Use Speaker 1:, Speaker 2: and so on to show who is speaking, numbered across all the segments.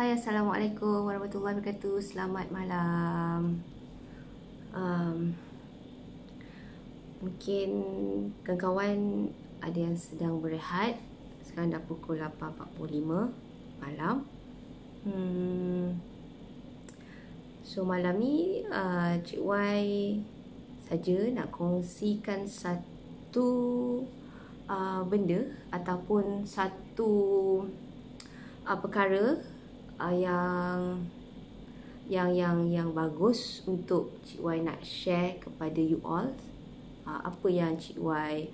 Speaker 1: Hai Assalamualaikum Warahmatullahi Wabarakatuh Selamat malam um, Mungkin kawan-kawan ada yang sedang berehat Sekarang dah pukul 8.45 malam hmm. So malam ni uh, Cik Y saja nak kongsikan satu uh, benda Ataupun satu uh, perkara Perkara uh, yang yang yang yang bagus untuk Cik Wai nak share kepada you all uh, apa yang Cik Wai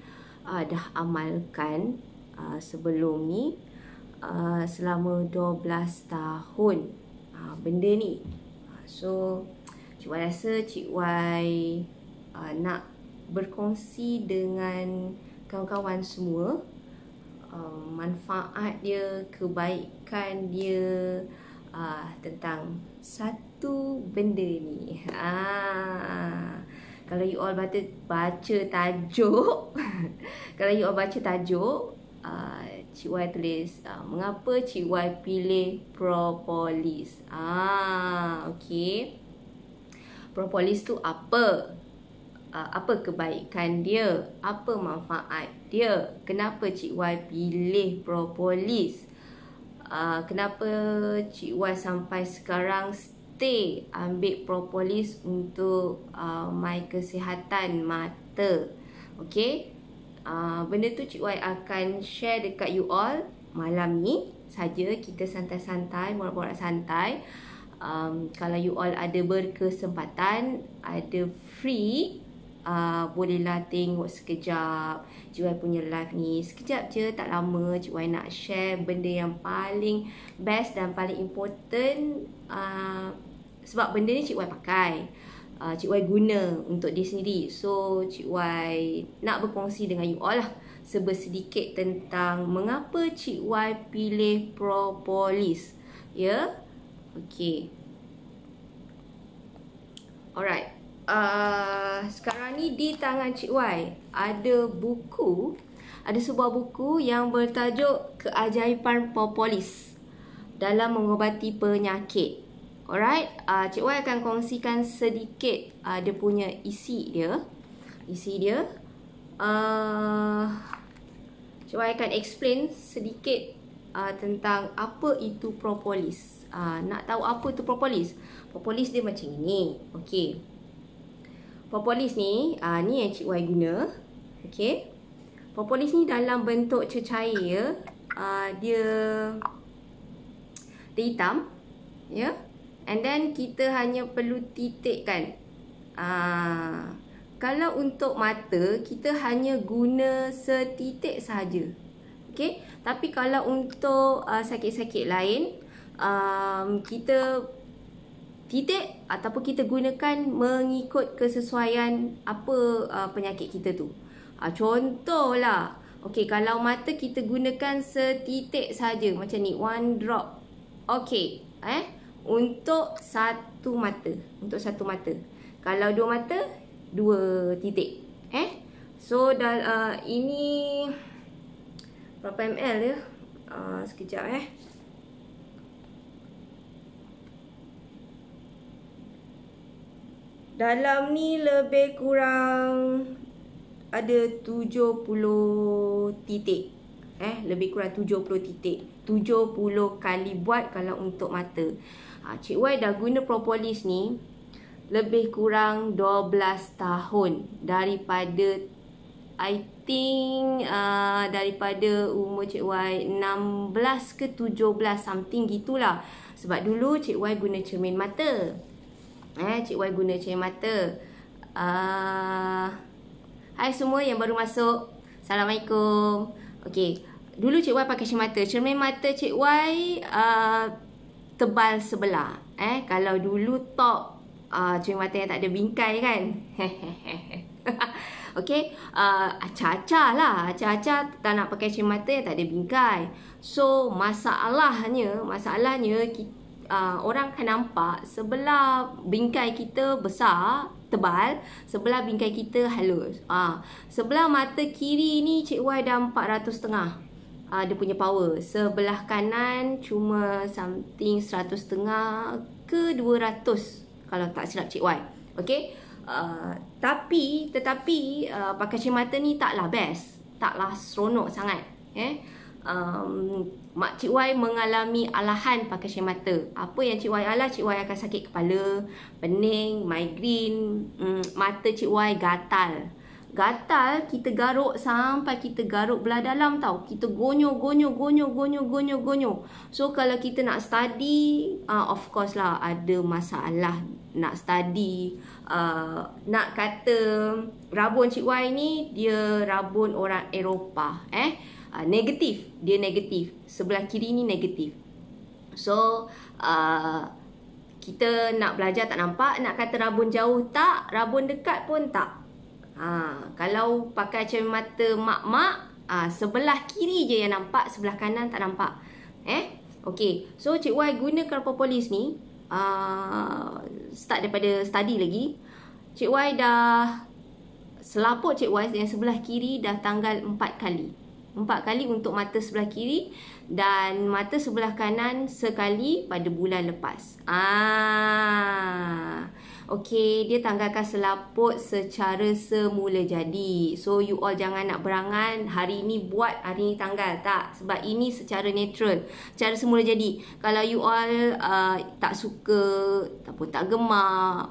Speaker 1: uh, dah amalkan uh, sebelum ni uh, selama 12 tahun uh, benda ni so Cik Wai rasa Cik Wai uh, nak berkongsi dengan kawan-kawan semua uh, manfaat dia kebaikan dia uh, tentang satu benda ni. Ah, kalau you all baca, baca tajuk, kalau you all baca tajuk, uh, Cik Wai tulis uh, mengapa Cik Wai pilih propolis. Ah, okay. Propolis tu apa? apa kebaikan dia, apa manfaat dia, kenapa Cik Y pilih propolis uh, kenapa Cik Wan sampai sekarang stay ambil propolis untuk uh, my kesihatan mata. Okay. Uh, ah, benda tu Cik Wan akan share dekat you all malam ni saja kita santai-santai, borak-borak santai. Um, kalau you all ada berkesempatan, ada free Ah, bolehlah tengok sekejap Cik Wai punya live ni Sekejap je tak lama Cik Wai nak share benda yang paling best dan paling important uh, Sebab benda ni Cik Wai pakai uh, Cik Wai guna untuk dia sendiri So Cik Wai nak berkongsi dengan you all lah Sebersedikit tentang mengapa Cik Wai pilih propolis Ya? Yeah? Okay Alright Ah, sekarang ni di tangan Cik Wai ada buku, ada sebuah buku yang bertajuk Keajaiban Propolis dalam mengobati penyakit. Alright, uh, Cik Wai akan kongsikan sedikit uh, punya isi dia. Isi dia. Uh, Cik Wai akan explain sedikit uh, tentang apa itu propolis. Uh, nak tahu apa itu propolis? Propolis dia macam ini. Okay. Propolis ni, uh, ni yang Cik Y guna. Okay. Propolis ni dalam bentuk cecair ya. Uh, dia, dia hitam. Ya. Yeah? And then kita hanya perlu titikkan. Uh, kalau untuk mata, kita hanya guna setitik sahaja. Okay. Tapi kalau untuk ah, sakit-sakit uh, lain, um, kita titik ataupun kita gunakan mengikut kesesuaian apa uh, penyakit kita tu. Uh, contohlah, okay, kalau mata kita gunakan setitik saja macam ni, one drop. Okay, eh, untuk satu mata, untuk satu mata. Kalau dua mata, dua titik. Eh, so dah uh, ini berapa ml ya? Uh, ah, sekejap eh. Dalam ni lebih kurang ada 70 titik. Eh, lebih kurang 70 titik. 70 kali buat kalau untuk mata. Ha, Cik Y dah guna propolis ni lebih kurang 12 tahun daripada I think uh, daripada umur Cik Y 16 ke 17 something gitulah. Sebab dulu Cik Y guna cermin mata. Eh, Cik Wai guna cermin mata. Uh, hai semua yang baru masuk. Assalamualaikum. Okey. Dulu Cik Wai pakai cermin mata. Cermin mata Cik Wai uh, tebal sebelah. Eh, kalau dulu top uh, ah, cermin mata yang tak ada bingkai kan. okay, uh, acah-acah lah. Acah-acah tak nak pakai cermin mata yang tak ada bingkai. So, masalahnya, masalahnya kita uh, orang akan nampak sebelah bingkai kita besar tebal sebelah bingkai kita halus ah uh, sebelah mata kiri ni cik Y dah 400 setengah uh, dia punya power sebelah kanan cuma something 100 setengah ke 200 kalau tak silap cik Y okey Uh, tapi tetapi uh, pakai cermin mata ni taklah best taklah seronok sangat eh um, Mak Cik Wai mengalami alahan pakai syai mata. Apa yang Cik Wai alah, Cik Wai akan sakit kepala, pening, migraine, mm, mata Cik Wai gatal. Gatal, kita garuk sampai kita garuk belah dalam tau. Kita gonyo, gonyo, gonyo, gonyo, gonyo, gonyo. So, kalau kita nak study, uh, of course lah ada masalah nak study. Uh, nak kata rabun Cik Wai ni, dia rabun orang Eropah. Eh? uh, negatif dia negatif sebelah kiri ni negatif so uh, kita nak belajar tak nampak nak kata rabun jauh tak rabun dekat pun tak ha, kalau pakai mata mak-mak uh, sebelah kiri je yang nampak sebelah kanan tak nampak eh okay. so cik ai guna kerapopolis ni uh, start daripada study lagi Cik ai dah selaput cik ai yang sebelah kiri dah tanggal empat kali empat kali untuk mata sebelah kiri dan mata sebelah kanan sekali pada bulan lepas. Ah. Okey, dia tanggalkan selaput secara semula jadi. So you all jangan nak berangan hari ini buat hari ini tanggal tak sebab ini secara natural, secara semula jadi. Kalau you all uh, tak suka ataupun tak gemar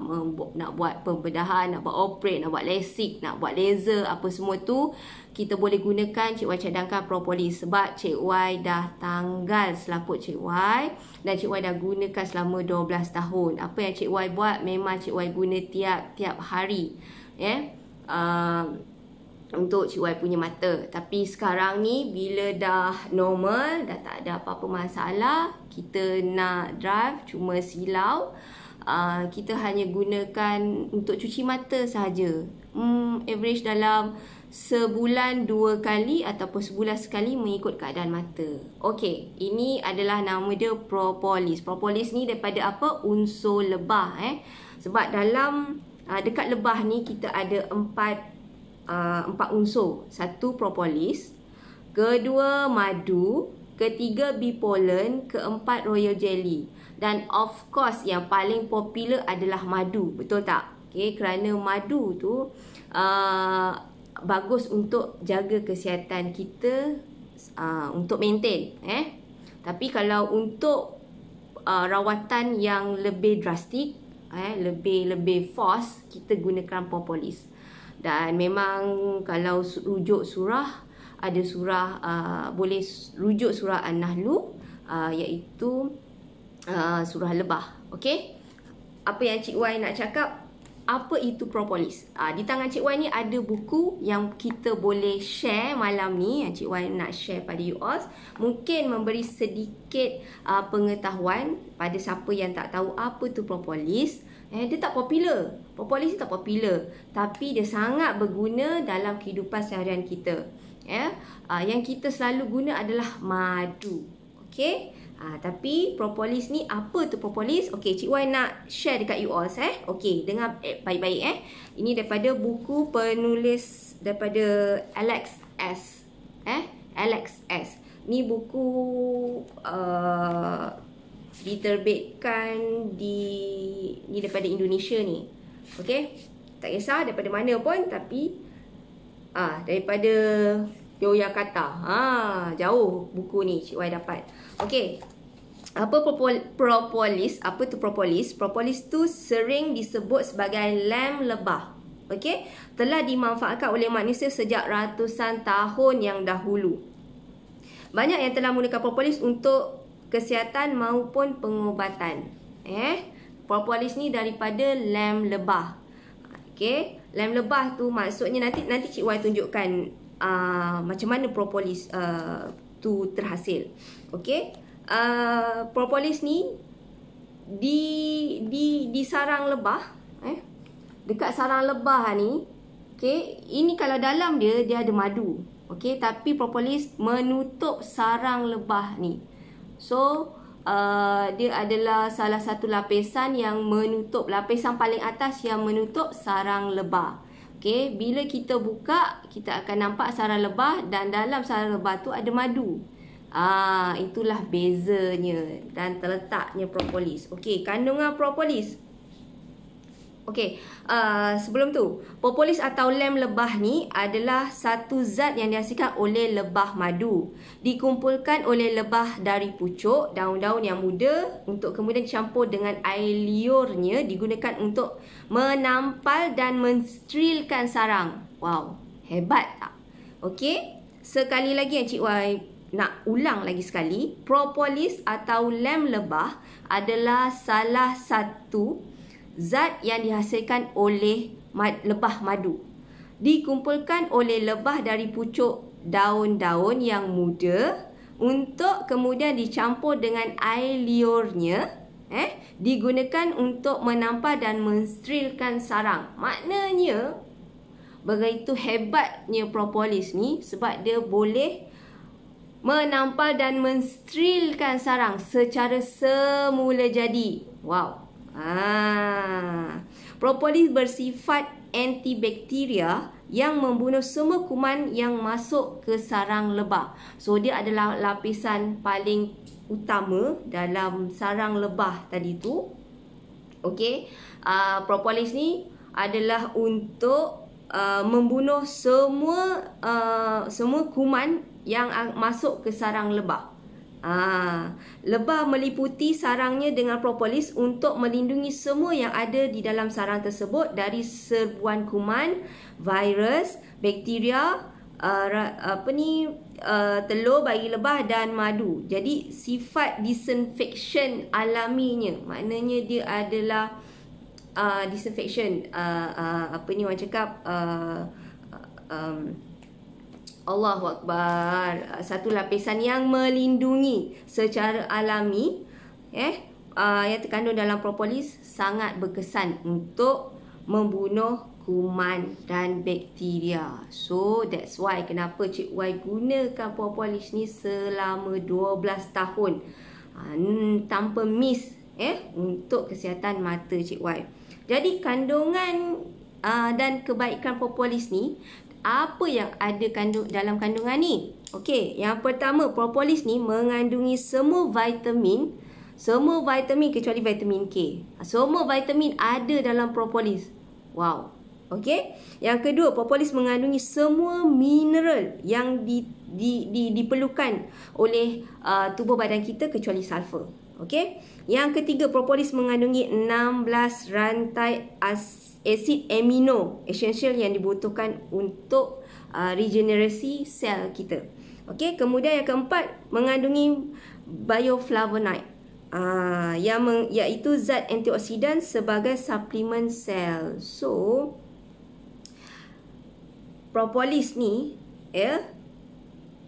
Speaker 1: nak buat pembedahan, nak buat operate, nak buat lasik, nak buat laser apa semua tu, kita boleh gunakan Cik Y cadangkan propolis sebab Cik Y dah tanggal selaput Cik Y dan Cik Y dah gunakan selama 12 tahun. Apa yang Cik Y buat memang Cik Y guna tiap-tiap hari. Ya. Yeah? Um, untuk Cik Y punya mata Tapi sekarang ni bila dah normal Dah tak ada apa-apa masalah Kita nak drive cuma silau uh, Kita hanya gunakan untuk cuci mata sahaja hmm, average dalam sebulan dua kali ataupun sebulan sekali mengikut keadaan mata. Okey, ini adalah nama dia propolis. Propolis ni daripada apa? Unsur lebah eh. Sebab dalam uh, dekat lebah ni kita ada empat uh, empat unsur. Satu propolis, kedua madu, ketiga bee pollen, keempat royal jelly. Dan of course yang paling popular adalah madu, betul tak? okay, kerana madu tu uh, bagus untuk jaga kesihatan kita uh, untuk maintain eh tapi kalau untuk uh, rawatan yang lebih drastik eh lebih lebih force kita gunakan propolis dan memang kalau rujuk surah ada surah uh, boleh rujuk surah an-nahlu uh, iaitu uh, surah lebah Okay, apa yang cik Y nak cakap apa itu propolis. Uh, di tangan Cik Wan ni ada buku yang kita boleh share malam ni yang Cik Wan nak share pada you all. Mungkin memberi sedikit uh, pengetahuan pada siapa yang tak tahu apa tu propolis. Eh, dia tak popular. Propolis ni tak popular. Tapi dia sangat berguna dalam kehidupan seharian kita. Ya, eh, yeah? uh, yang kita selalu guna adalah madu. Okay? Ha, tapi propolis ni apa tu propolis? Okey, Cik Wan nak share dekat you all eh. Okey, dengar eh, baik-baik eh, eh. Ini daripada buku penulis daripada Alex S. Eh, Alex S. Ni buku uh, diterbitkan di ni daripada Indonesia ni. Okey. Tak kisah daripada mana pun tapi ah uh, daripada Yogyakarta. Ha, jauh buku ni Cik Y dapat. Okey. Apa propol propolis? Apa tu propolis? Propolis tu sering disebut sebagai lem lebah. Okey. Telah dimanfaatkan oleh manusia sejak ratusan tahun yang dahulu. Banyak yang telah menggunakan propolis untuk kesihatan maupun pengubatan. Eh, propolis ni daripada lem lebah. Okey, lem lebah tu maksudnya nanti nanti Cik Y tunjukkan uh, macam mana propolis uh, tu terhasil. Okey. Uh, propolis ni di di di sarang lebah eh dekat sarang lebah ni okey ini kalau dalam dia dia ada madu okey tapi propolis menutup sarang lebah ni so uh, dia adalah salah satu lapisan yang menutup lapisan paling atas yang menutup sarang lebah Okay, bila kita buka, kita akan nampak sarang lebah dan dalam sarang lebah tu ada madu. Ah, itulah bezanya dan terletaknya propolis. Okey, kandungan propolis. Okey, uh, sebelum tu, propolis atau lem lebah ni adalah satu zat yang dihasilkan oleh lebah madu. Dikumpulkan oleh lebah dari pucuk, daun-daun yang muda untuk kemudian dicampur dengan air liurnya digunakan untuk menampal dan menstrilkan sarang. Wow, hebat tak? Okey, sekali lagi Cik Wai nak ulang lagi sekali. Propolis atau lem lebah adalah salah satu zat yang dihasilkan oleh lebah madu. Dikumpulkan oleh lebah dari pucuk daun-daun yang muda untuk kemudian dicampur dengan air liurnya eh digunakan untuk menampar dan menstrilkan sarang. Maknanya begitu hebatnya propolis ni sebab dia boleh menampar dan menstrilkan sarang secara semula jadi. Wow. Ah, Propolis bersifat antibakteria yang membunuh semua kuman yang masuk ke sarang lebah. So dia adalah lapisan paling utama dalam sarang lebah tadi tu. Okey. Uh, propolis ni adalah untuk uh, membunuh semua uh, semua kuman yang masuk ke sarang lebah. Ah, lebah meliputi sarangnya dengan propolis untuk melindungi semua yang ada di dalam sarang tersebut dari serbuan kuman, virus, bakteria, uh, apa ni uh, telur bagi lebah dan madu. Jadi sifat disinfection alaminya, maknanya dia adalah uh, disinfection uh, uh, apa ni orang cakap uh, um, Allahu akbar. Ah, satu lapisan yang melindungi secara alami eh uh, yang terkandung dalam propolis sangat berkesan untuk membunuh kuman dan bakteria. So that's why kenapa Cik Y gunakan propolis ni selama 12 tahun uh, tanpa miss eh untuk kesihatan mata Cik Y. Jadi kandungan uh, dan kebaikan propolis ni apa yang ada kandung dalam kandungan ni. Okey, yang pertama propolis ni mengandungi semua vitamin, semua vitamin kecuali vitamin K. Semua vitamin ada dalam propolis. Wow. Okey. Yang kedua, propolis mengandungi semua mineral yang di, di, di, diperlukan oleh uh, tubuh badan kita kecuali sulfur. Okey. Yang ketiga, propolis mengandungi 16 rantai as asid amino essential yang dibutuhkan untuk uh, regenerasi sel kita. Okey, kemudian yang keempat mengandungi bioflavonoid. uh, yang meng, iaitu zat antioksidan sebagai suplemen sel. So propolis ni ya yeah,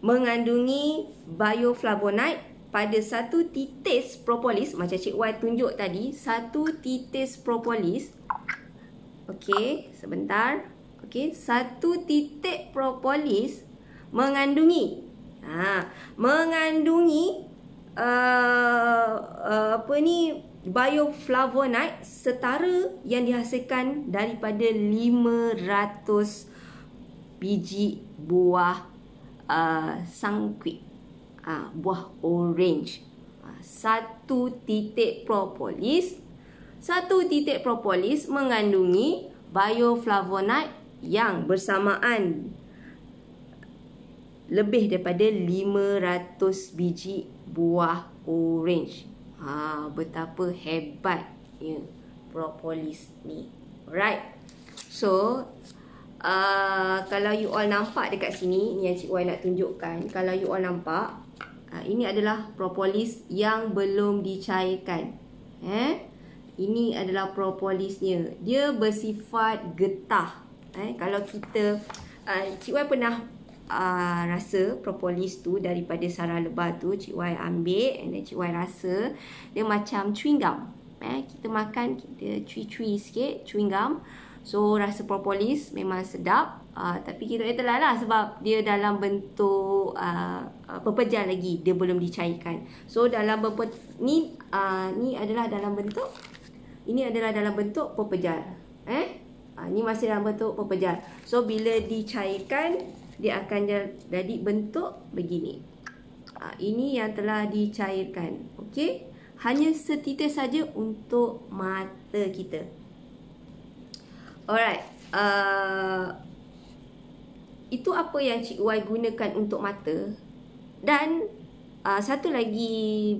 Speaker 1: mengandungi bioflavonoid pada satu titis propolis macam Cik Wai tunjuk tadi satu titis propolis Okey, sebentar. Okey, satu titik propolis mengandungi. Ha, mengandungi uh, uh, apa ni bioflavonoid setara yang dihasilkan daripada 500 biji buah uh, eh, sangkuit. Uh, ah, buah orange. Uh, satu titik propolis satu titik propolis mengandungi bioflavonoid yang bersamaan lebih daripada 500 biji buah orange. Ha, betapa hebatnya propolis ni. Alright, So, Uh, kalau you all nampak dekat sini ni yang cik Wai nak tunjukkan kalau you all nampak uh, ini adalah propolis yang belum dicairkan eh ini adalah propolisnya. Dia bersifat getah. Eh, kalau kita, uh, Cik Wai pernah uh, rasa propolis tu daripada sarang lebah tu, Cik Wai ambil and then Cik Wai rasa dia macam chewing gum. Eh, kita makan, kita cui-cui sikit chewing gum. So, rasa propolis memang sedap. Uh, tapi kita kata lah lah sebab dia dalam bentuk uh, pepejal lagi. Dia belum dicairkan. So, dalam bentuk ni, uh, ni adalah dalam bentuk ini adalah dalam bentuk pepejal. Eh? Ha, ini masih dalam bentuk pepejal. So, bila dicairkan, dia akan jadi bentuk begini. Ha, ini yang telah dicairkan. Okey? Hanya setitik saja untuk mata kita. Alright. Uh, itu apa yang Cik Y gunakan untuk mata. Dan uh, satu lagi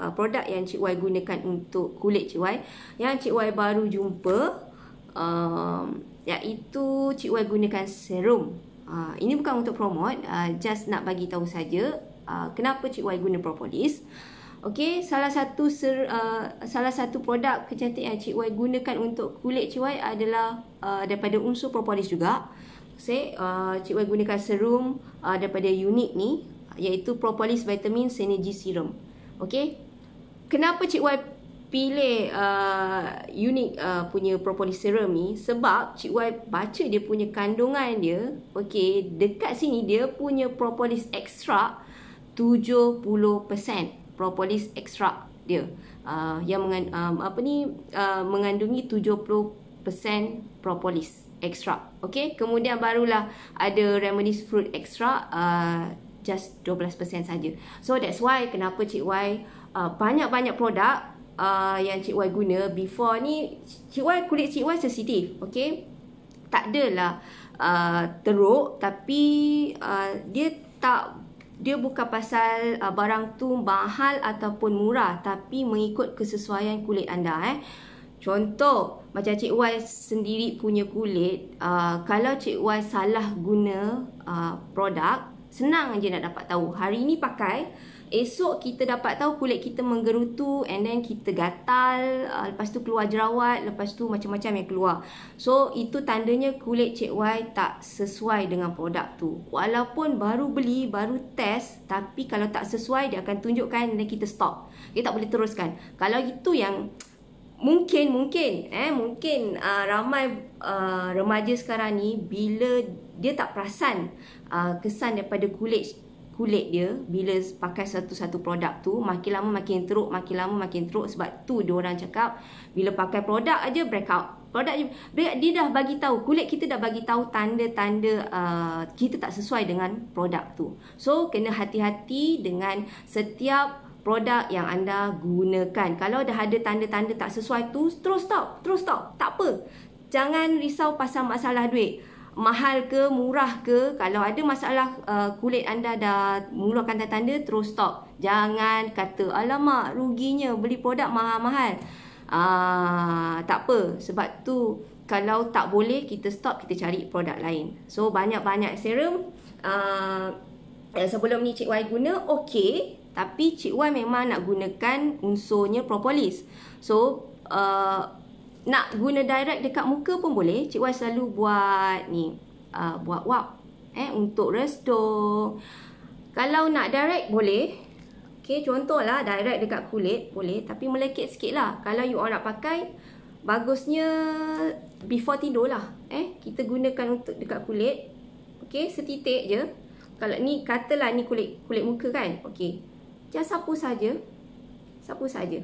Speaker 1: uh, produk yang Cik Wai gunakan untuk kulit Cik Wai yang Cik Wai baru jumpa um, iaitu Cik Wai gunakan serum. Uh, ini bukan untuk promote, uh, just nak bagi tahu saja uh, kenapa Cik Wai guna propolis. Okey, salah satu ser, uh, salah satu produk kecantikan Cik Wai gunakan untuk kulit Cik Wai adalah uh, daripada unsur propolis juga. Say, uh, Cik Wai gunakan serum uh, daripada unit ni iaitu propolis vitamin synergy serum. Okey, kenapa Cik Wai pilih uh, unik uh, punya propolis serum ni sebab Cik Wai baca dia punya kandungan dia okey dekat sini dia punya propolis extract 70% propolis extra dia uh, yang mengan, um, apa ni uh, mengandungi 70% propolis extra. okey kemudian barulah ada remedies fruit extract uh, just 12% saja so that's why kenapa Cik Wai uh, uh, banyak-banyak produk uh, yang Cik Wai guna before ni Cik Wai kulit Cik Wai sensitif okay tak adalah uh, teruk tapi uh, dia tak dia bukan pasal uh, barang tu mahal ataupun murah tapi mengikut kesesuaian kulit anda eh contoh macam cik Y sendiri punya kulit uh, kalau cik Y salah guna uh, produk senang aja nak dapat tahu hari ini pakai uh, Esok kita dapat tahu kulit kita menggerutu and then kita gatal, uh, lepas tu keluar jerawat, lepas tu macam-macam yang keluar. So itu tandanya kulit Cik Y tak sesuai dengan produk tu. Walaupun baru beli, baru test, tapi kalau tak sesuai dia akan tunjukkan dan kita stop. Kita tak boleh teruskan. Kalau itu yang mungkin mungkin eh mungkin uh, ramai uh, remaja sekarang ni bila dia tak perasan uh, kesan daripada kulit kulit dia bila pakai satu-satu produk tu makin lama makin teruk makin lama makin teruk sebab tu dia orang cakap bila pakai produk aja breakout produk dia, dia dah bagi tahu kulit kita dah bagi tahu tanda-tanda uh, kita tak sesuai dengan produk tu so kena hati-hati dengan setiap produk yang anda gunakan kalau dah ada tanda-tanda tak sesuai tu terus stop terus stop tak apa jangan risau pasal masalah duit mahal ke murah ke kalau ada masalah uh, kulit anda dah mulakan tanda-tanda terus stop jangan kata alamak ruginya beli produk mahal-mahal uh, tak apa sebab tu kalau tak boleh kita stop kita cari produk lain so banyak-banyak serum uh, yang sebelum ni cik Y guna okey tapi cik Y memang nak gunakan unsurnya propolis so uh, nak guna direct dekat muka pun boleh. Cik Wai selalu buat ni, uh, buat wap eh untuk resto. Kalau nak direct boleh. Okey, contohlah direct dekat kulit boleh tapi melekit lah Kalau you orang nak pakai bagusnya before tidur lah eh kita gunakan untuk dekat kulit okay setitik je kalau ni katalah ni kulit kulit muka kan okay just sapu saja sapu saja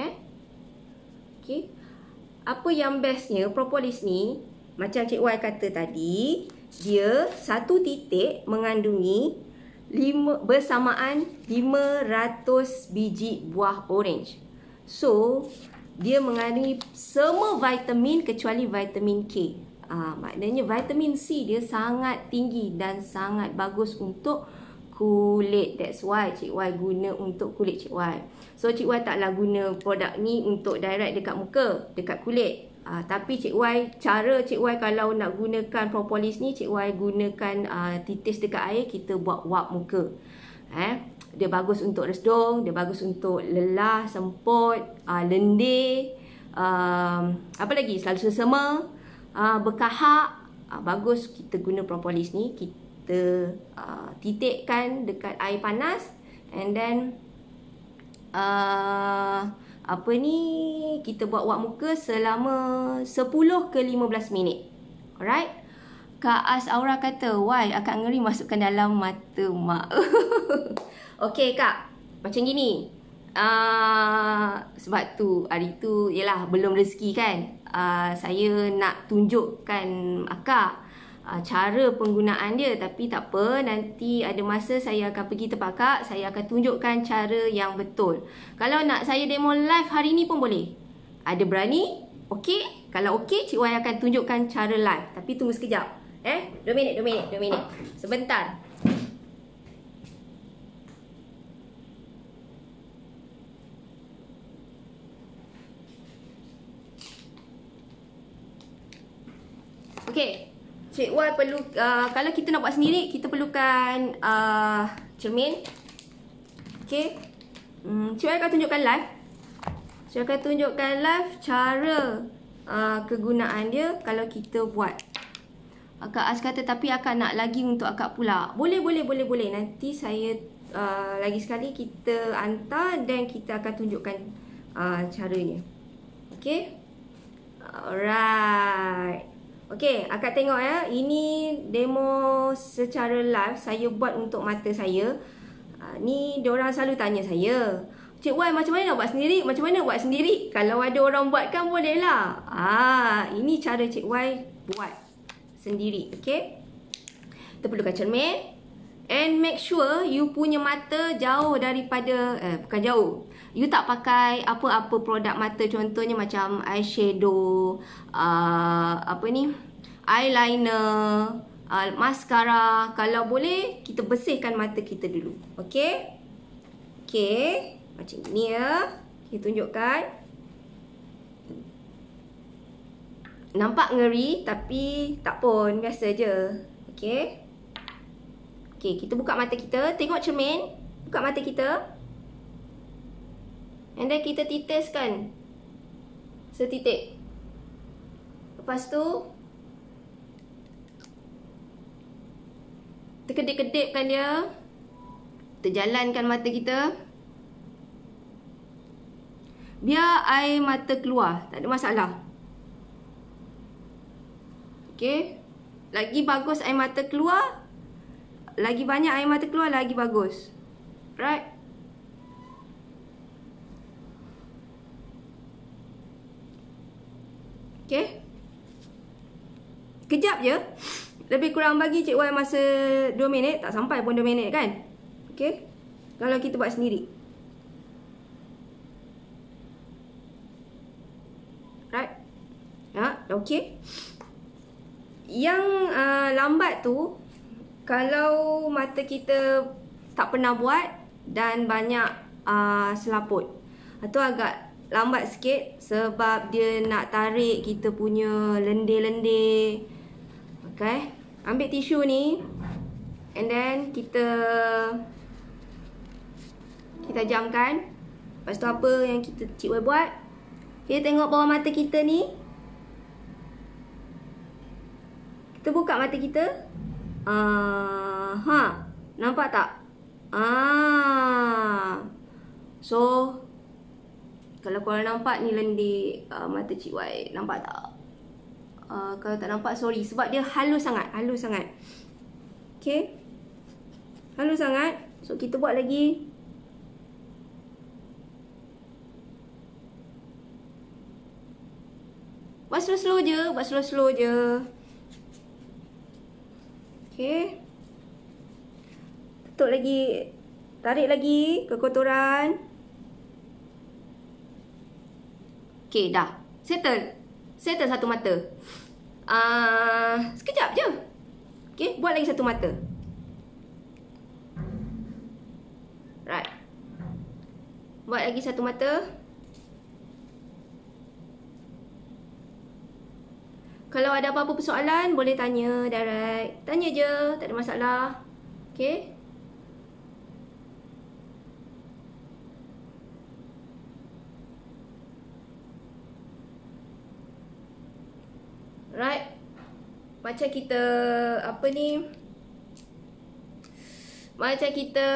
Speaker 1: eh okay apa yang bestnya propolis ni macam Cik Wai kata tadi dia satu titik mengandungi lima, bersamaan 500 biji buah orange. So, dia mengandungi semua vitamin kecuali vitamin K. Ah, maknanya vitamin C dia sangat tinggi dan sangat bagus untuk kulit That's why Cik Y guna untuk kulit Cik Y So Cik Y taklah guna produk ni untuk direct dekat muka Dekat kulit uh, Tapi Cik Y Cara Cik Y kalau nak gunakan propolis ni Cik Y gunakan uh, titis dekat air Kita buat wap muka eh? Dia bagus untuk resdung Dia bagus untuk lelah, semput uh, Lendir um, Apa lagi? Selalu sesama uh, Berkahak uh, Bagus kita guna propolis ni kita uh, titikkan dekat air panas and then uh, apa ni kita buat wak muka selama 10 ke 15 minit. Alright? Kak As Aura kata, why akak ngeri masukkan dalam mata mak. okay kak, macam gini. Uh, sebab tu hari tu ialah belum rezeki kan. Uh, saya nak tunjukkan akak Ah, cara penggunaan dia tapi tak apa nanti ada masa saya akan pergi terpakak saya akan tunjukkan cara yang betul kalau nak saya demo live hari ni pun boleh ada berani okey kalau okey cik Y akan tunjukkan cara live tapi tunggu sekejap eh 2 minit 2 minit 2 minit sebentar Okay. Cik Y perlu uh, kalau kita nak buat sendiri kita perlukan uh, cermin. Okey. Hmm Cik Y akan tunjukkan live. Cik Y akan tunjukkan live cara uh, kegunaan dia kalau kita buat. Akak as kata tapi akak nak lagi untuk akak pula. Boleh boleh boleh boleh nanti saya uh, lagi sekali kita hantar dan kita akan tunjukkan uh, caranya. Okey. Alright. Okey, akak tengok ya. Ini demo secara live saya buat untuk mata saya. Uh, ni diorang selalu tanya saya. Cik Wan macam mana nak buat sendiri? Macam mana buat sendiri? Kalau ada orang buatkan lah. Ah, ini cara Cik Wan buat sendiri. Okey. Kita perlukan cermin. And make sure you punya mata jauh daripada, eh bukan jauh, you tak pakai apa-apa produk mata contohnya macam eyeshadow uh, apa ni eyeliner uh, mascara kalau boleh kita bersihkan mata kita dulu okay? Okay, macam ni ya kita tunjukkan nampak ngeri tapi tak pun biasa je okay? Okay, kita buka mata kita tengok cermin buka mata kita And then kita titiskan Setitik Lepas tu Terkedip-kedipkan dia Terjalankan mata kita Biar air mata keluar Tak ada masalah Okay Lagi bagus air mata keluar Lagi banyak air mata keluar Lagi bagus Right Okay. Kejap je. Lebih kurang bagi Cik Wan masa 2 minit. Tak sampai pun 2 minit kan. Okay. Kalau kita buat sendiri. Right. Ha, okay. Yang uh, lambat tu. Kalau mata kita tak pernah buat. Dan banyak uh, selaput. itu agak lambat sikit sebab dia nak tarik kita punya lendir-lendir. Okay. Ambil tisu ni. And then kita kita jamkan. Lepas tu apa yang kita cik boleh buat. Kita tengok bawah mata kita ni. Kita buka mata kita. Uh, ha. Nampak tak? Ah. So, kalau korang nampak ni lendik uh, mata cik Y. Nampak tak? Uh, kalau tak nampak sorry. Sebab dia halus sangat. Halus sangat. Okay. Halus sangat. So kita buat lagi. Buat slow-slow je. Buat slow-slow je. Okay. Tutup lagi. Tarik lagi kekotoran. Okay. Okay dah Settle Settle satu mata uh, Sekejap je Okay buat lagi satu mata Right Buat lagi satu mata Kalau ada apa-apa persoalan Boleh tanya direct Tanya je tak ada masalah Okay Alright Macam kita Apa ni Macam kita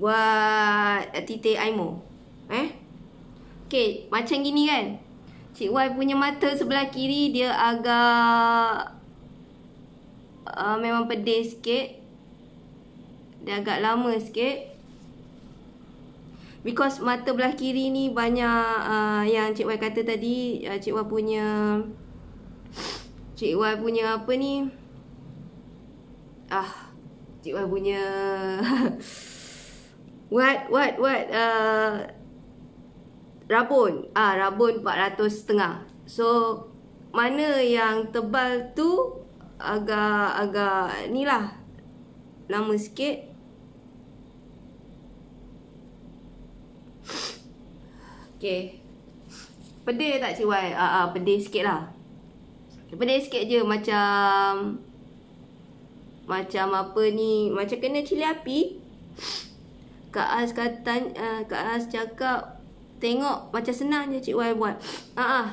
Speaker 1: Buat titik Aimo Eh Okay Macam gini kan Cik Y punya mata sebelah kiri Dia agak uh, Memang pedih sikit Dia agak lama sikit because mata belah kiri ni banyak uh, yang Cik Wai kata tadi uh, Cik Wai punya Cik Wai punya apa ni ah Cik Wai punya what what what uh, rabun ah rabun 400 setengah so mana yang tebal tu agak agak ni lah lama sikit Okay. Pedih tak Cik Wai? Uh, uh, pedih sikit lah. Pedih sikit je macam... Macam apa ni? Macam kena cili api. Kak As kata... Uh, eh, Kak As cakap... Tengok macam senang je Cik Wai buat. Ah, uh, uh,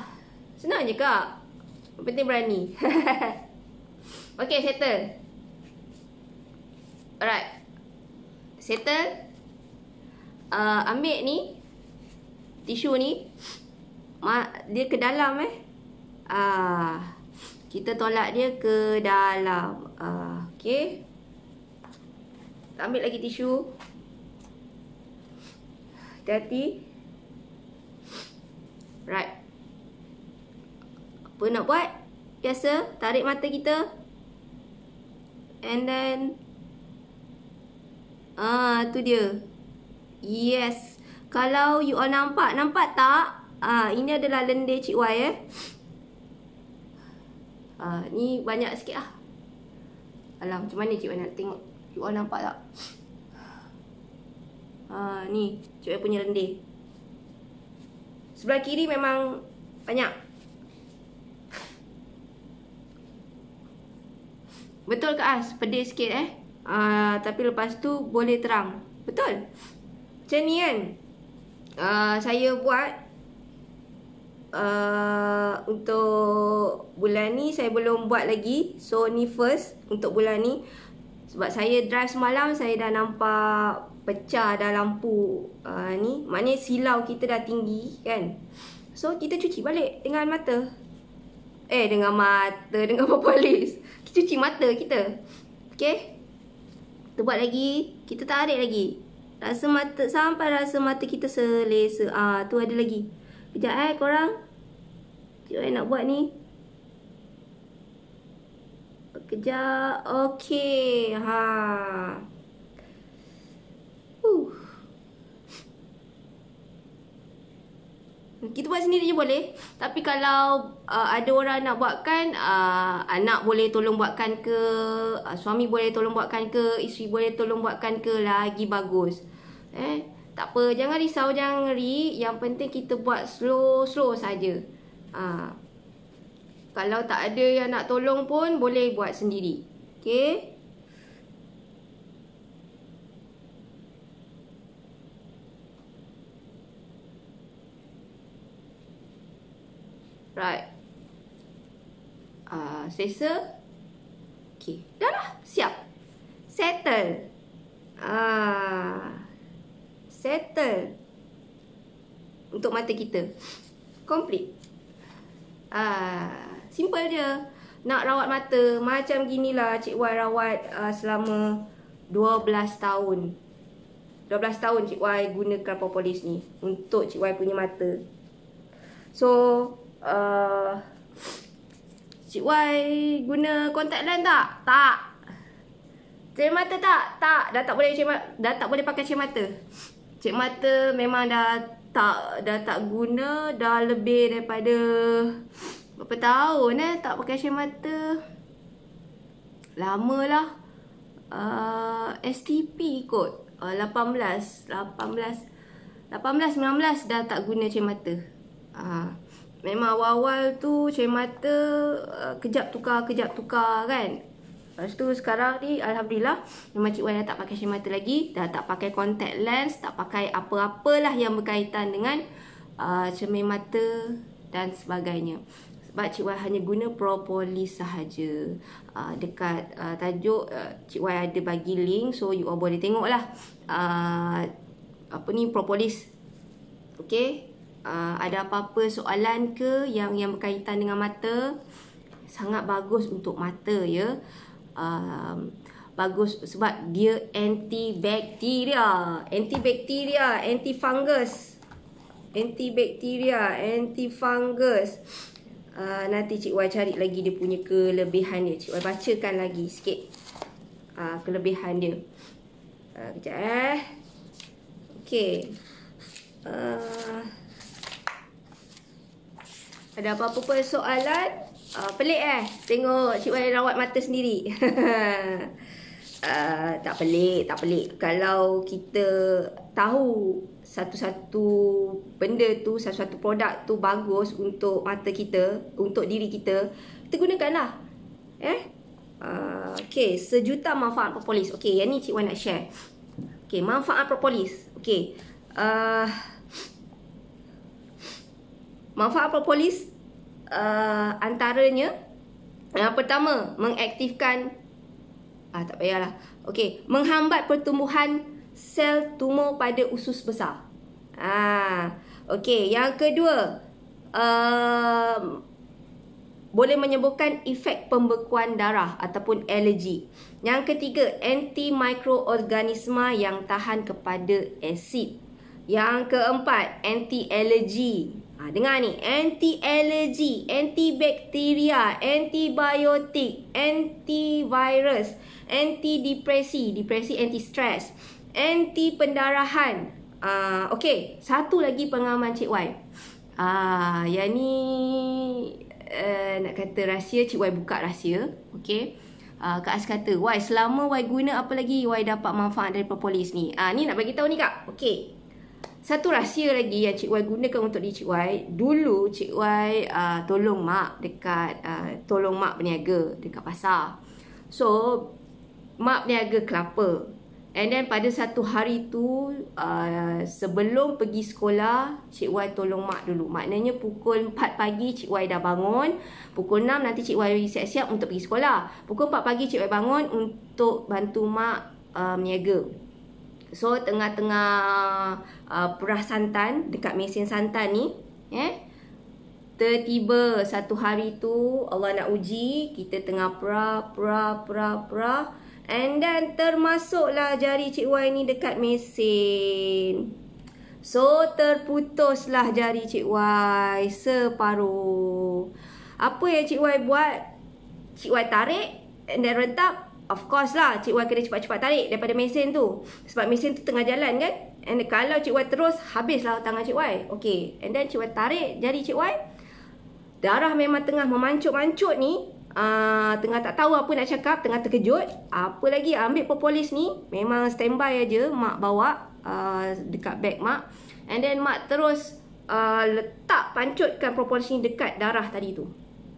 Speaker 1: senang je Kak. Penting berani. okay, settle. Alright. Settle uh, ambil ni tisu ni dia ke dalam eh uh, kita tolak dia ke dalam uh, okey ambil lagi tisu hati right apa nak buat biasa tarik mata kita and then ah tu dia Yes. Kalau you all nampak, nampak tak? Ah, ini adalah lendir Cik Wai eh. Ah, ni banyak sikit lah. Alam, macam mana Cik Wai nak tengok? You all nampak tak? Ah, ni Cik Wai punya lendir. Sebelah kiri memang banyak. Betul ke As? Pedih sikit eh. Ah, tapi lepas tu boleh terang. Betul? Macam ni kan uh, Saya buat uh, Untuk bulan ni Saya belum buat lagi So ni first untuk bulan ni Sebab saya drive semalam Saya dah nampak pecah dah lampu uh, ni Maknanya silau kita dah tinggi kan So kita cuci balik dengan mata Eh dengan mata dengan polis Kita cuci mata kita Okay Kita buat lagi Kita tarik lagi rasa mata sampai rasa mata kita selesa. Ah tu ada lagi. Kejap eh korang. Cikgu eh, nak buat ni. Kejap. Okey. Ha. Uh. Kita buat sendiri je boleh. Tapi kalau uh, ada orang nak buatkan, uh, anak boleh tolong buatkan ke, uh, suami boleh tolong buatkan ke, isteri boleh tolong buatkan ke, lagi bagus. Eh, tak apa, jangan risau, jangan ngeri. Yang penting kita buat slow-slow saja. Uh, kalau tak ada yang nak tolong pun, boleh buat sendiri. Okay? Right. Uh, selesa. Okay. Dah lah. Siap. Settle. Ah. Settle. Untuk mata kita. Complete. Ah. Simple je. Nak rawat mata. Macam ginilah Cik Wai rawat uh, selama 12 tahun. 12 tahun Cik Wai guna kerapopolis ni. Untuk Cik Wai punya mata. So, uh, Cik Y guna kontak lain tak? Tak. Cik mata tak? Tak. Dah tak boleh cik ma- dah tak boleh pakai cik mata. Cik mata memang dah tak dah tak guna dah lebih daripada berapa tahun eh tak pakai cik mata. Lamalah. Uh, eh, STP kot. Uh, 18, 18. 18, 19 dah tak guna cik mata. Uh. Memang awal-awal tu cuci mata uh, kejap tukar kejap tukar kan. Lepas tu sekarang ni alhamdulillah memang cik Wan dah tak pakai cuci mata lagi, dah tak pakai contact lens, tak pakai apa-apalah yang berkaitan dengan uh, cermin mata dan sebagainya. Sebab cik Wan hanya guna propolis sahaja. Uh, dekat uh, tajuk uh, cik Wan ada bagi link so you all boleh tengoklah. Uh, apa ni propolis. Okay Ah, ada apa-apa soalan ke yang yang berkaitan dengan mata sangat bagus untuk mata ya um, bagus sebab dia antibakteria antibakteria antifungus antibakteria antifungus uh, nanti cik Wai cari lagi dia punya kelebihan dia cik Wai bacakan lagi sikit uh, kelebihan dia uh, kejap eh okey ada apa-apa pun soalan uh, Pelik eh Tengok Cik Wan rawat mata sendiri uh, Tak pelik Tak pelik Kalau kita Tahu Satu-satu Benda tu Satu-satu produk tu Bagus untuk mata kita Untuk diri kita Kita gunakanlah Eh uh, Okay Sejuta manfaat propolis Okay yang ni Cik Wan nak share Okay manfaat propolis Okay uh, Manfaat propolis uh, ah, antaranya yang pertama mengaktifkan ah tak payahlah. Okey, menghambat pertumbuhan sel tumor pada usus besar. Ah, okey, yang kedua uh, boleh menyebabkan efek pembekuan darah ataupun alergi. Yang ketiga, anti mikroorganisma yang tahan kepada asid. Yang keempat, anti alergi Ha, dengar ni. Anti-allergy, antibakteria, antibiotik, antivirus, anti depresi depresi anti-stress, anti-pendarahan. Uh, ha, okay, satu lagi pengalaman Cik Wai. Ha, ah, yang ni uh, nak kata rahsia, Cik Wai buka rahsia. Okay. Uh, ha, Kak As kata, Wai selama Wai guna apa lagi Wai dapat manfaat dari propolis ni? Ah, ni nak bagi tahu ni Kak. Okay satu rahsia lagi yang Cik Wai gunakan untuk diri Cik Wai Dulu Cik Wai uh, tolong mak dekat uh, Tolong mak berniaga dekat pasar So Mak berniaga kelapa And then pada satu hari tu uh, Sebelum pergi sekolah Cik Wai tolong mak dulu Maknanya pukul 4 pagi Cik Wai dah bangun Pukul 6 nanti Cik Wai siap-siap untuk pergi sekolah Pukul 4 pagi Cik Wai bangun untuk bantu mak uh, berniaga So tengah-tengah uh, perah santan dekat mesin santan ni eh tiba satu hari tu Allah nak uji kita tengah perah perah perah perah and then termasuklah jari Cik Wai ni dekat mesin. So terputuslah jari Cik Wai separuh. Apa yang Cik Wai buat? Cik Wai tarik and then rentap Of course lah Cik Wan kena cepat-cepat tarik daripada mesin tu Sebab mesin tu tengah jalan kan And kalau Cik Wan terus habislah tangan Cik Wan Okay And then Cik Wan tarik jari Cik Wan Darah memang tengah memancut-mancut ni Uh, tengah tak tahu apa nak cakap Tengah terkejut Apa lagi Ambil propolis ni Memang standby aja Mak bawa uh, Dekat beg mak And then mak terus uh, Letak pancutkan propolis ni Dekat darah tadi tu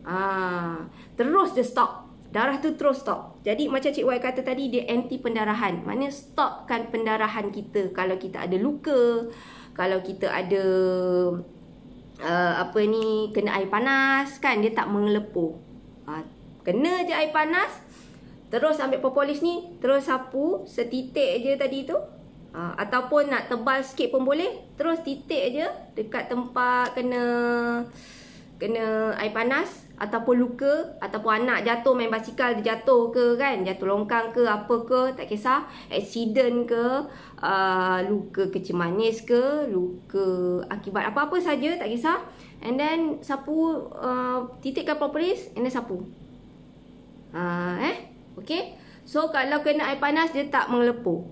Speaker 1: uh, Terus dia stop darah tu terus stop. Jadi macam Cik Wai kata tadi dia anti pendarahan. Maksudnya stopkan pendarahan kita kalau kita ada luka, kalau kita ada uh, apa ni kena air panas kan dia tak mengelepuh. Ah, uh, kena je air panas, terus ambil popolis ni, terus sapu setitik je tadi tu. Uh, ataupun nak tebal sikit pun boleh, terus titik je dekat tempat kena kena air panas ataupun luka ataupun anak jatuh main basikal dia jatuh ke kan jatuh longkang ke apa ke tak kisah accident ke uh, luka kecil manis ke luka akibat apa-apa saja tak kisah and then sapu uh, titikkan propolis and then sapu uh, eh okay, so kalau kena air panas dia tak mengelepuh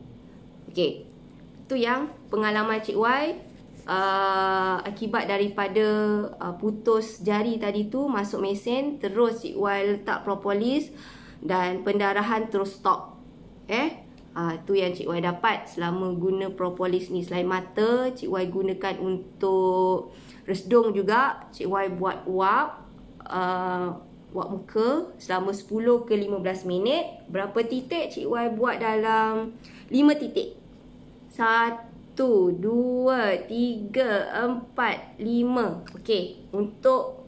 Speaker 1: okay, tu yang pengalaman cik Y uh, akibat daripada uh, putus jari tadi tu masuk mesin terus Cik Wai letak propolis dan pendarahan terus stop eh uh, tu yang Cik Wai dapat selama guna propolis ni selain mata Cik Wai gunakan untuk resdung juga Cik Wai buat uap uh, uap muka selama 10 ke 15 minit berapa titik Cik Wai buat dalam 5 titik satu, dua, tiga, empat, lima. Okey, untuk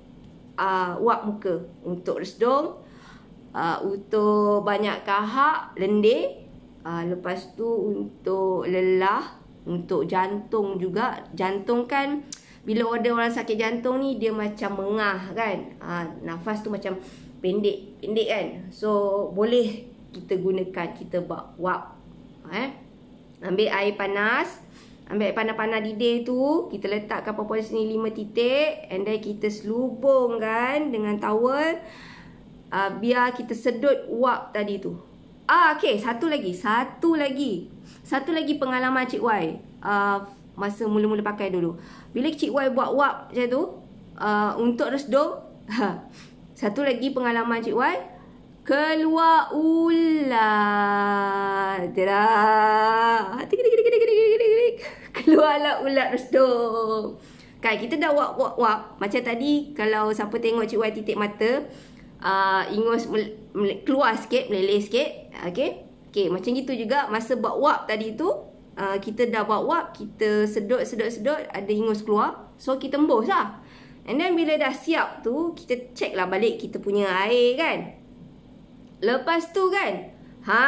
Speaker 1: uh, uap muka, untuk resdung, uh, untuk banyak kahak, lendir. Uh, lepas tu untuk lelah, untuk jantung juga. Jantung kan bila ada orang sakit jantung ni dia macam mengah kan. Uh, nafas tu macam pendek, pendek kan. So boleh kita gunakan, kita buat wap. Eh? Ambil air panas. Ambil panah-panah didih tu, kita letakkan papan sini lima titik and then kita kan dengan towel uh, biar kita sedut wap tadi tu. Ah, okey, satu lagi, satu lagi. Satu lagi pengalaman Cik Y. Uh, masa mula-mula pakai dulu. Bila Cik Y buat wap macam tu, uh, untuk resdom, satu lagi pengalaman Cik Y. Keluar ular. Tidak klik keluarlah ulat redup. Kan kita dah wak wak wak macam tadi kalau siapa tengok cik Y titik mata uh, ingus keluar sikit meleleh sikit okey. Okey macam gitu juga masa buat wak tadi tu uh, kita dah buat wak kita sedut sedut sedut ada ingus keluar so kita embus lah. And then bila dah siap tu kita check lah balik kita punya air kan. Lepas tu kan Ha,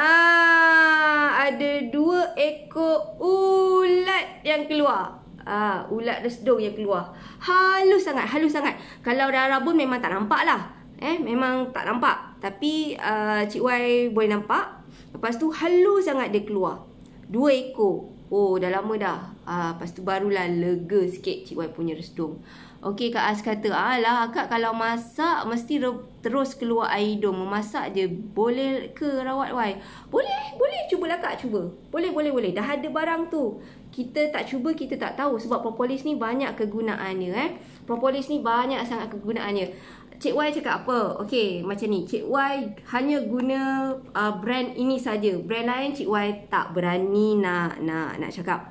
Speaker 1: ada dua ekor ulat yang keluar. Ah, ha, ulat resdung yang keluar. Halus sangat, halus sangat. Kalau dah rabun memang tak nampak lah. Eh, memang tak nampak. Tapi uh, Cik Wai boleh nampak. Lepas tu halus sangat dia keluar. Dua ekor. Oh, dah lama dah. Ah, lepas tu barulah lega sikit Cik Wai punya resdung. Okey Kak As kata, alah Kak kalau masak mesti terus keluar air hidung. Memasak je boleh ke rawat Y? Boleh, boleh. Cubalah Kak, cuba. Boleh, boleh, boleh. Dah ada barang tu. Kita tak cuba, kita tak tahu. Sebab propolis ni banyak kegunaannya. Eh. Propolis ni banyak sangat kegunaannya. Cik Y cakap apa? Okey, macam ni. Cik Y hanya guna uh, brand ini saja. Brand lain Cik Y tak berani nak nak nak cakap.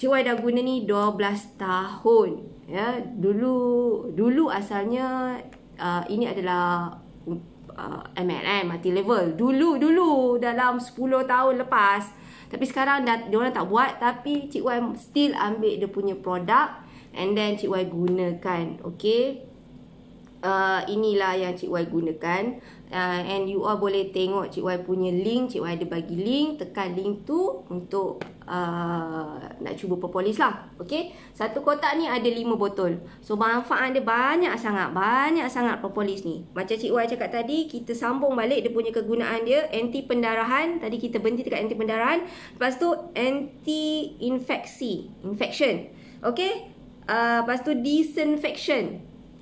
Speaker 1: Cik Wai dah guna ni 12 tahun. Ya, dulu dulu asalnya uh, ini adalah uh, MLM multi level. Dulu dulu dalam 10 tahun lepas. Tapi sekarang dah dia orang tak buat tapi Cik Wai still ambil dia punya produk and then Cik Wai gunakan. Okay. Uh, inilah yang Cik Wai gunakan uh, and you all boleh tengok Cik Y punya link, Cik Y ada bagi link, tekan link tu untuk uh, nak cuba propolis lah. Okay, satu kotak ni ada 5 botol. So, manfaat dia banyak sangat, banyak sangat propolis ni. Macam Cik Y cakap tadi, kita sambung balik dia punya kegunaan dia, anti pendarahan, tadi kita berhenti dekat anti pendarahan, lepas tu anti infeksi, infection. Okay, uh, lepas tu disinfection.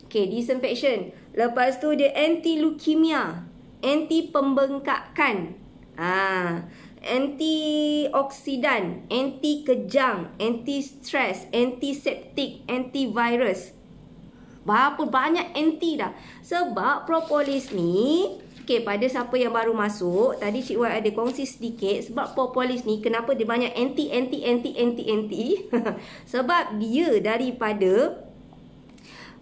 Speaker 1: Okay, disinfection. Lepas tu dia anti leukemia, anti pembengkakan. Ah, ha, antioksidan, anti kejang, anti stress, antiseptik, antivirus. Berapa banyak anti dah. Sebab propolis ni Okay, pada siapa yang baru masuk, tadi Cik Wai ada kongsi sedikit sebab propolis ni kenapa dia banyak anti, anti, anti, anti, anti. sebab dia daripada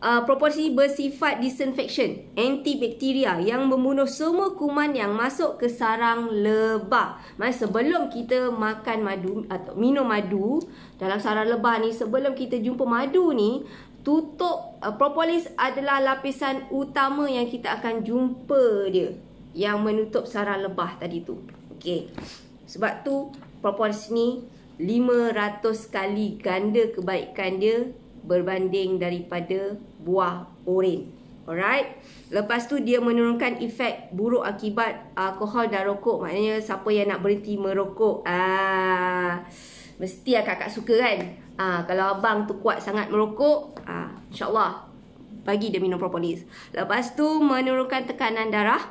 Speaker 1: uh, proporsi bersifat disinfection, antibakteria yang membunuh semua kuman yang masuk ke sarang lebah. Mas sebelum kita makan madu atau minum madu dalam sarang lebah ni, sebelum kita jumpa madu ni, tutup uh, propolis adalah lapisan utama yang kita akan jumpa dia yang menutup sarang lebah tadi tu. Okey. Sebab tu propolis ni 500 kali ganda kebaikan dia berbanding daripada buah oren. Alright. Lepas tu dia menurunkan efek buruk akibat alkohol dan rokok. Maknanya siapa yang nak berhenti merokok. Ah, mesti lah kakak suka kan. Ah, kalau abang tu kuat sangat merokok. Ah, InsyaAllah. Bagi dia minum propolis. Lepas tu menurunkan tekanan darah.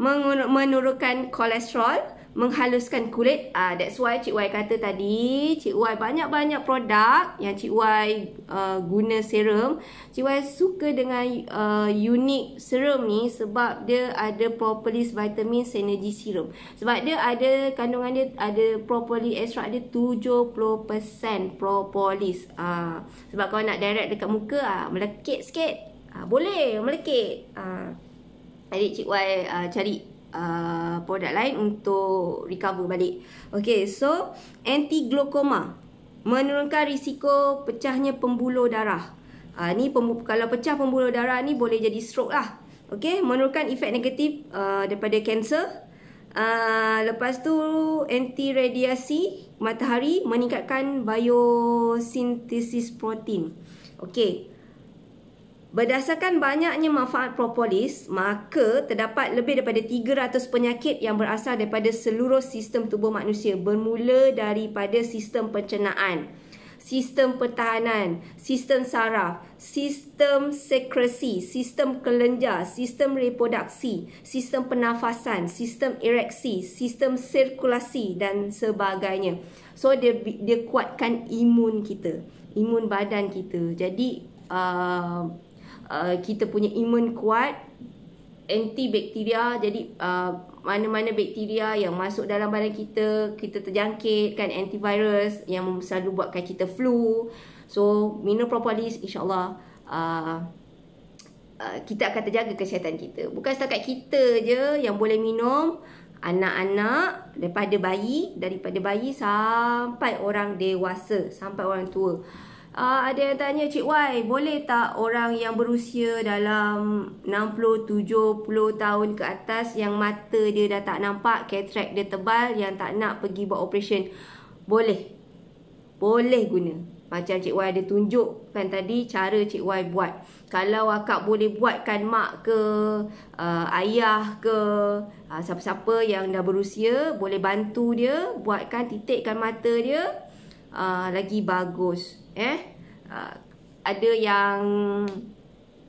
Speaker 1: Menurunkan kolesterol menghaluskan kulit. Ah, that's why Cik Y kata tadi, Cik Y banyak-banyak produk yang Cik Y uh, guna serum. Cik Y suka dengan uh, unique serum ni sebab dia ada propolis vitamin synergy serum. Sebab dia ada kandungan dia ada propolis extract dia 70% propolis. Ah, sebab kalau nak direct dekat muka, ah, melekit sikit. Ah, boleh melekit. Ah, jadi Cik Y uh, cari Uh, produk lain untuk recover balik. Okay, so anti-glaucoma menurunkan risiko pecahnya pembuluh darah. Uh, ni pem, kalau pecah pembuluh darah ni boleh jadi stroke lah. Okay, menurunkan efek negatif uh, daripada kanser. Uh, lepas tu anti-radiasi matahari meningkatkan biosintesis protein. Okay. Berdasarkan banyaknya manfaat propolis, maka terdapat lebih daripada 300 penyakit yang berasal daripada seluruh sistem tubuh manusia bermula daripada sistem pencernaan, sistem pertahanan, sistem saraf, sistem sekresi, sistem kelenjar, sistem reproduksi, sistem pernafasan, sistem ereksi, sistem sirkulasi dan sebagainya. So dia dia kuatkan imun kita, imun badan kita. Jadi uh, Uh, kita punya imun kuat antibakteria jadi uh, mana-mana bakteria yang masuk dalam badan kita kita terjangkit kan antivirus yang selalu buatkan kita flu so minum propolis insyaallah uh, uh, kita akan terjaga kesihatan kita bukan setakat kita je yang boleh minum anak-anak daripada bayi daripada bayi sampai orang dewasa sampai orang tua uh, Uh, ada yang tanya Cik Wai, boleh tak orang yang berusia dalam 60-70 tahun ke atas yang mata dia dah tak nampak, katrak dia tebal, yang tak nak pergi buat operasi Boleh. Boleh guna. Macam Cik Wai ada tunjukkan tadi cara Cik Wai buat. Kalau akak boleh buatkan mak ke, uh, ayah ke, ah, siapa-siapa uh, yang dah berusia, boleh bantu dia buatkan, titikkan mata dia, uh, lagi Bagus eh uh, ada yang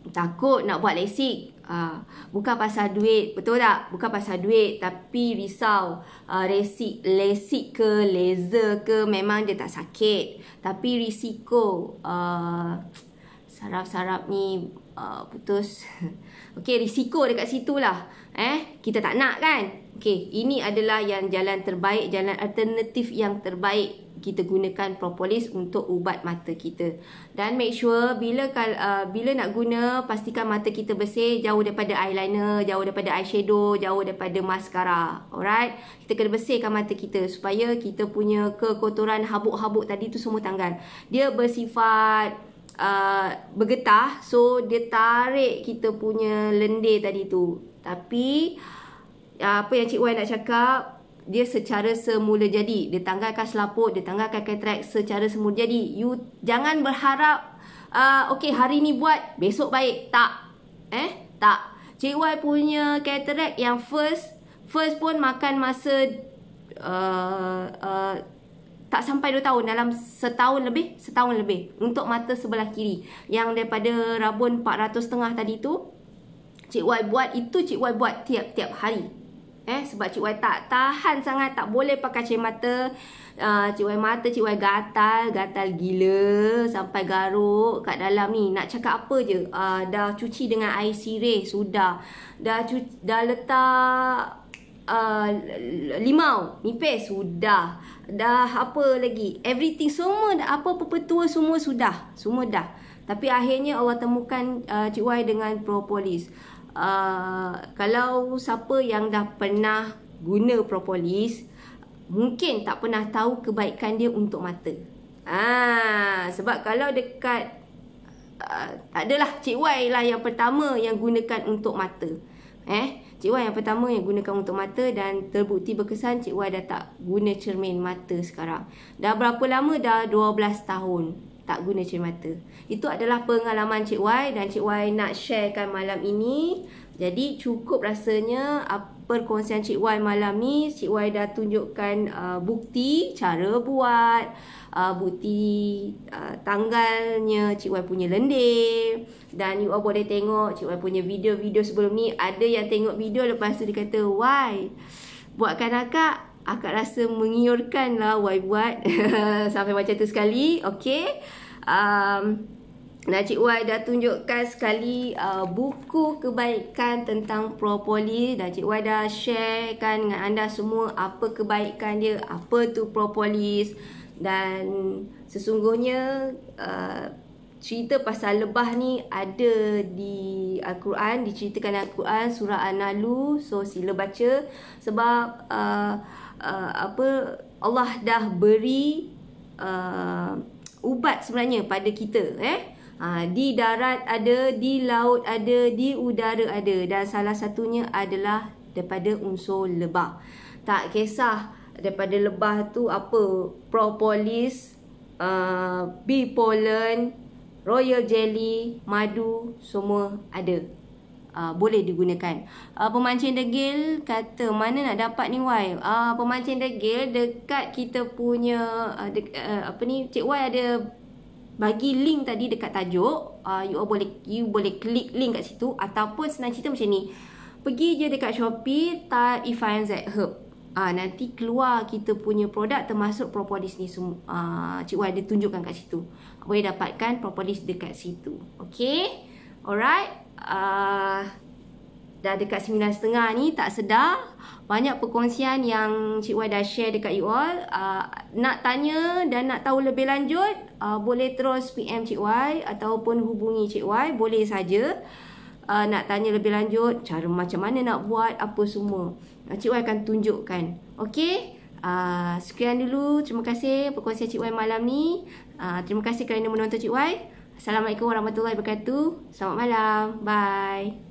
Speaker 1: takut nak buat lesik uh, bukan pasal duit betul tak bukan pasal duit tapi risau uh, lesik lesik ke laser ke memang dia tak sakit tapi risiko uh, saraf-saraf ni uh, putus okey risiko dekat situ lah eh kita tak nak kan okey ini adalah yang jalan terbaik jalan alternatif yang terbaik kita gunakan propolis untuk ubat mata kita dan make sure bila uh, bila nak guna pastikan mata kita bersih jauh daripada eyeliner jauh daripada eyeshadow jauh daripada mascara alright kita kena bersihkan mata kita supaya kita punya kekotoran habuk-habuk tadi tu semua tanggal dia bersifat Uh, bergetah so dia tarik kita punya lendir tadi tu tapi uh, apa yang cik Wan nak cakap dia secara semula jadi. Dia tanggalkan selaput, dia tanggalkan katrak secara semula jadi. You jangan berharap, uh, okay hari ni buat, besok baik. Tak. Eh? Tak. CY punya katrak yang first, first pun makan masa uh, uh, tak sampai dua tahun. Dalam setahun lebih, setahun lebih. Untuk mata sebelah kiri. Yang daripada rabun 400 tengah tadi tu, Cik Wai buat itu Cik Wai buat tiap-tiap hari Eh, sebab Cik Wai tak tahan sangat tak boleh pakai cermin mata. Uh, Cik Wai mata Cik Wai gatal, gatal gila sampai garuk kat dalam ni. Nak cakap apa je? Uh, dah cuci dengan air sirih sudah. Dah cuci, dah letak Uh, limau nipis sudah dah apa lagi everything semua dah apa petua semua sudah semua dah tapi akhirnya Allah temukan uh, cik Wai dengan propolis uh, kalau siapa yang dah pernah guna propolis mungkin tak pernah tahu kebaikan dia untuk mata. Ah sebab kalau dekat Uh, tak adalah Cik Wai lah yang pertama yang gunakan untuk mata eh Cik Wai yang pertama yang gunakan untuk mata dan terbukti berkesan Cik Wai dah tak guna cermin mata sekarang dah berapa lama dah 12 tahun tak guna cermin Itu adalah pengalaman Cik Y dan Cik Y nak sharekan malam ini. Jadi cukup rasanya ah, perkongsian Cik Y malam ni, Cik Y dah tunjukkan uh, bukti cara buat, uh, bukti uh, tanggalnya Cik Y punya lendir. Dan you all boleh tengok Cik Y punya video-video sebelum ni. Ada yang tengok video lepas tu dia kata, Y, buatkan akak akak rasa mengiyorkan lah Wai buat sampai macam tu sekali okay um, Najib Wai dah tunjukkan sekali uh, buku kebaikan tentang propolis. Najib Wai dah sharekan dengan anda semua apa kebaikan dia, apa tu propolis. Dan sesungguhnya uh, cerita pasal lebah ni ada di Al-Quran, diceritakan Al-Quran, surah An-Nalu. So sila baca sebab... Uh, uh, apa Allah dah beri uh, ubat sebenarnya pada kita eh uh, di darat ada di laut ada di udara ada dan salah satunya adalah daripada unsur lebah tak kisah daripada lebah tu apa propolis uh, bee royal jelly madu semua ada uh, boleh digunakan. Uh, pemancing degil kata mana nak dapat ni Wai? Uh, pemancing degil dekat kita punya uh, ah, de- uh, apa ni Cik Wai ada bagi link tadi dekat tajuk, uh, you all boleh you boleh klik link kat situ ataupun senang cerita macam ni. Pergi je dekat Shopee type Ifan Z Herb. Uh, nanti keluar kita punya produk termasuk propolis ni semua. Uh, Cik Wai ada tunjukkan kat situ. Boleh dapatkan propolis dekat situ. Okay? Alright? uh, dah dekat sembilan setengah ni tak sedar banyak perkongsian yang Cik Wai dah share dekat you all uh, nak tanya dan nak tahu lebih lanjut uh, boleh terus PM Cik Wai ataupun hubungi Cik Wai boleh saja uh, nak tanya lebih lanjut cara macam mana nak buat apa semua uh, Cik Wai akan tunjukkan okey uh, sekian dulu terima kasih perkongsian Cik Wai malam ni uh, terima kasih kerana menonton Cik Wai Assalamualaikum warahmatullahi wabarakatuh. Selamat malam. Bye.